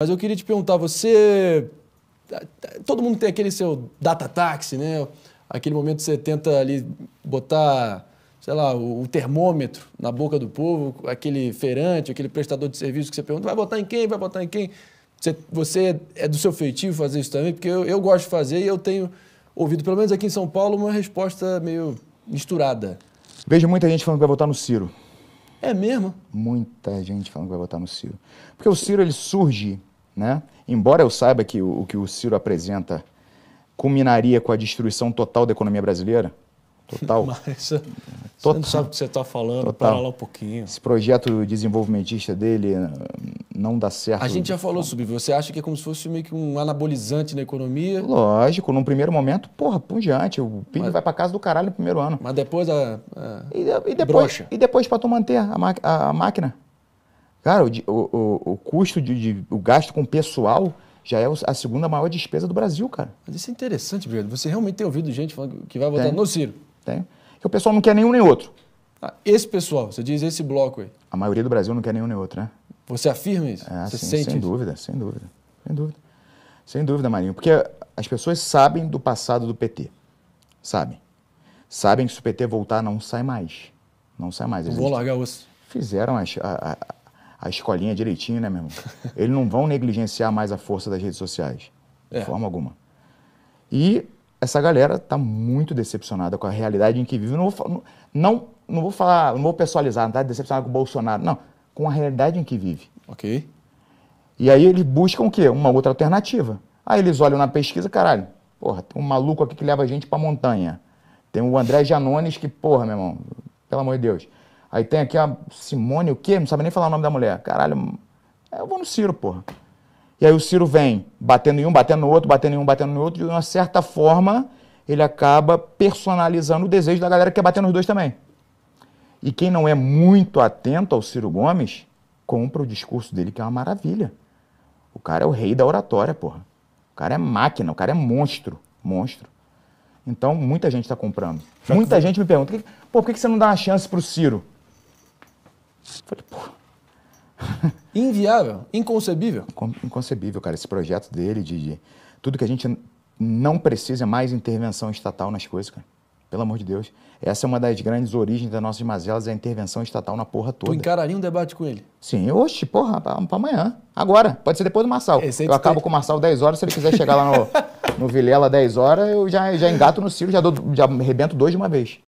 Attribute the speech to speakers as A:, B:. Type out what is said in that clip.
A: Mas eu queria te perguntar, você. Todo mundo tem aquele seu data táxi, né? Aquele momento que você tenta ali botar, sei lá, o, termômetro na boca do povo, aquele feirante, aquele prestador de serviço que você pergunta, vai botar em quem? Vai botar em quem? Você, você é do seu feitio fazer isso também? Porque eu, eu gosto de fazer e eu tenho ouvido, pelo menos aqui em São Paulo, uma resposta meio misturada.
B: Vejo muita gente falando que vai votar no Ciro. É mesmo? Muita gente falando que vai votar no Ciro. Porque o Ciro ele surge né? Embora eu saiba que o, o que o Ciro apresenta culminaria com a destruição total da economia brasileira, total.
A: Mas, total. Eh, você não sabe o que você está falando, total. para lá um pouquinho. Esse
B: projeto desenvolvimentista dele eh, não dá certo. A gente
A: já falou sobre você acha que é como se fosse meio que um anabolizante na economia?
B: Lógico, num primeiro momento, porra, pum diante, o PIB mas, vai para casa do caralho no primeiro ano. Mas depois a, a... E, e, depois brocha. E depois para tu manter a, a, a máquina. Cara, o, o, o custo, de, de, o gasto com pessoal já é a segunda maior despesa do Brasil, cara. Mas isso é interessante, Brigado. Você realmente tem ouvido gente falando que vai votar tem. no Ciro? Tem. Porque o pessoal não quer nenhum nem outro. Ah, esse pessoal,
A: você diz esse bloco aí.
B: A maioria do Brasil não quer nenhum nem outro, né? Você afirma isso? É, você sim, sente sem isso? dúvida, sem dúvida. Sem dúvida. Sem dúvida, Marinho. Porque as pessoas sabem do passado do PT. Sabem. Sabem que se o PT voltar, não sai mais. Não sai mais. Eles vou largar osso. Fizeram as, a a escolinha direitinho, né, meu irmão? Eles não vão negligenciar mais a força das redes sociais, é. de forma alguma. E essa galera está muito decepcionada com a realidade em que vive. Não vou, não, não vou falar, não vou pessoalizar, não está decepcionado com o Bolsonaro, não. Com a realidade em que vive. Ok. E aí eles buscam o quê? Uma outra alternativa. Aí eles olham na pesquisa, caralho, porra, tem um maluco aqui que leva a gente pra montanha. Tem o André Janones que, porra, meu irmão, pelo amor de Deus. Aí tem aqui a Simone, o quê? Não sabe nem falar o nome da mulher. Caralho, eu vou no Ciro, porra. E aí o Ciro vem batendo em um, batendo no outro, batendo em um, batendo no outro, e de uma certa forma ele acaba personalizando o desejo da galera que quer bater nos dois também. E quem não é muito atento ao Ciro Gomes, compra o discurso dele, que é uma maravilha. O cara é o rei da oratória, porra. O cara é máquina, o cara é monstro. Monstro. Então, muita gente está comprando. muita gente me pergunta, por que você não dá uma chance para o Ciro? Falei, pô. Inviável, inconcebível. Inconcebível, cara, esse projeto dele de, de, tudo que a gente não precisa mais intervenção estatal nas coisas, cara. Pelo amor de Deus. Essa é uma das grandes origens das nossas mazelas, é a intervenção estatal na porra toda. Tu
A: encararia um debate com ele?
B: Sim, oxe, porra, pra, pra amanhã. Agora, pode ser depois do Marçal. É, eu acabo com o Marçal 10 horas, se ele quiser chegar lá no, no Vilela 10 horas, eu já, já engato no Ciro, já, dou, já arrebento dois de uma vez.